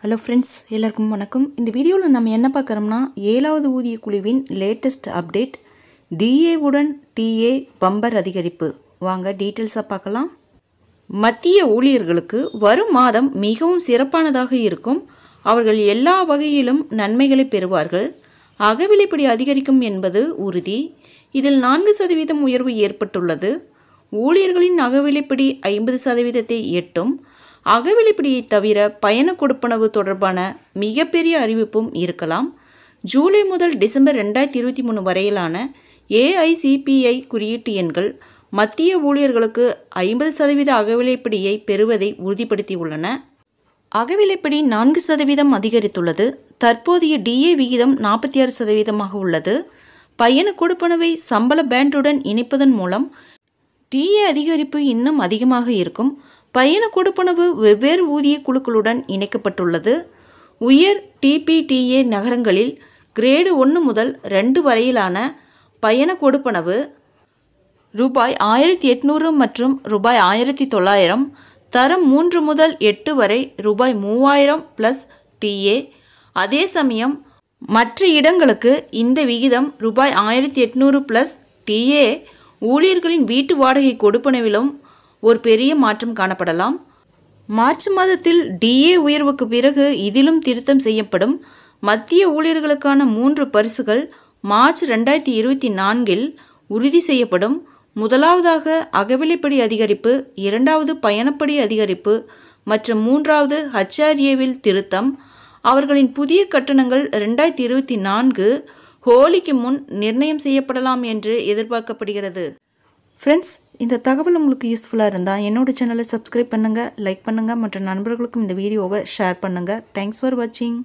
hello friends எல்லாருக்கும் வணக்கம் இந்த வீடியோவில் நம்ம என்ன பார்க்குறோம்னா ஏழாவது ஊதிய குழுவின் லேட்டஸ்ட் அப்டேட் டிஏவுடன் டிஏ பம்பர் அதிகரிப்பு வாங்க டீட்டெயில்ஸாக பார்க்கலாம் மத்திய ஊழியர்களுக்கு வரும் மாதம் மிகவும் சிறப்பானதாக இருக்கும் அவர்கள் எல்லா வகையிலும் நன்மைகளை பெறுவார்கள் அகவிலைப்படி அதிகரிக்கும் என்பது உறுதி இதில் நான்கு சதவீதம் உயர்வு ஏற்பட்டுள்ளது ஊழியர்களின் அகவிலைப்படி ஐம்பது சதவீதத்தை எட்டும் அகவிலைப்படியை தவிர பயண கொடுப்பனவு தொடர்பான மிகப்பெரிய அறிவிப்பும் இருக்கலாம் ஜூலை முதல் டிசம்பர் ரெண்டாயிரத்தி இருபத்தி மூணு வரையிலான ஏஐசிபிஐ குறியீட்டு எண்கள் மத்திய ஊழியர்களுக்கு ஐம்பது சதவீத அகவிலைப்படியை பெறுவதை உறுதிப்படுத்தியுள்ளன அகவிலைப்படி நான்கு சதவீதம் அதிகரித்துள்ளது தற்போதைய டிஏ விகிதம் நாற்பத்தி ஆறு சதவீதமாக உள்ளது பயண கொடுப்பனவை சம்பள பேண்டுடன் இணைப்பதன் மூலம் டிஏ அதிகரிப்பு இன்னும் அதிகமாக இருக்கும் பயண கொடுப்பனவு வெவ்வேறு ஊதிய குழுக்களுடன் இணைக்கப்பட்டுள்ளது உயர் டிபிடிஏ நகரங்களில் கிரேடு ஒன்று முதல் ரெண்டு வரையிலான பயண கொடுப்பனவு ரூபாய் ஆயிரத்தி எட்நூறு மற்றும் ரூபாய் ஆயிரத்தி தொள்ளாயிரம் தரம் மூன்று முதல் எட்டு வரை ரூபாய் மூவாயிரம் ப்ளஸ் டிஏ அதே சமயம் மற்ற இடங்களுக்கு இந்த விகிதம் ரூபாய் ஆயிரத்தி எட்நூறு ப்ளஸ் டிஏ ஊழியர்களின் வீட்டு வாடகை கொடுப்பனவிலும் ஒரு பெரிய மாற்றம் காணப்படலாம் மார்ச் மாதத்தில் டிஏ உயர்வுக்கு பிறகு இதிலும் திருத்தம் செய்யப்படும் மத்திய ஊழியர்களுக்கான மூன்று பரிசுகள் மார்ச் ரெண்டாயிரத்தி இருபத்தி நான்கில் உறுதி செய்யப்படும் முதலாவதாக அகவிலைப்படி அதிகரிப்பு இரண்டாவது பயணப்படி அதிகரிப்பு மற்றும் மூன்றாவது ஹச்ஆர்ஏவில் திருத்தம் அவர்களின் புதிய கட்டணங்கள் ரெண்டாயிரத்தி இருபத்தி நான்கு ஹோலிக்கு முன் நிர்ணயம் செய்யப்படலாம் என்று எதிர்பார்க்கப்படுகிறது ஃப்ரெண்ட்ஸ் இந்த தகவல் உங்களுக்கு யூஸ்ஃபுல்லாக இருந்தால் என்னோடய சேனலை சப்ஸ்கிரைப் பண்ணுங்கள் லைக் பண்ணுங்கள் மற்ற நண்பர்களுக்கும் இந்த வீடியோவை ஷேர் பண்ணுங்கள் தேங்க்ஸ் ஃபார் வாட்சிங்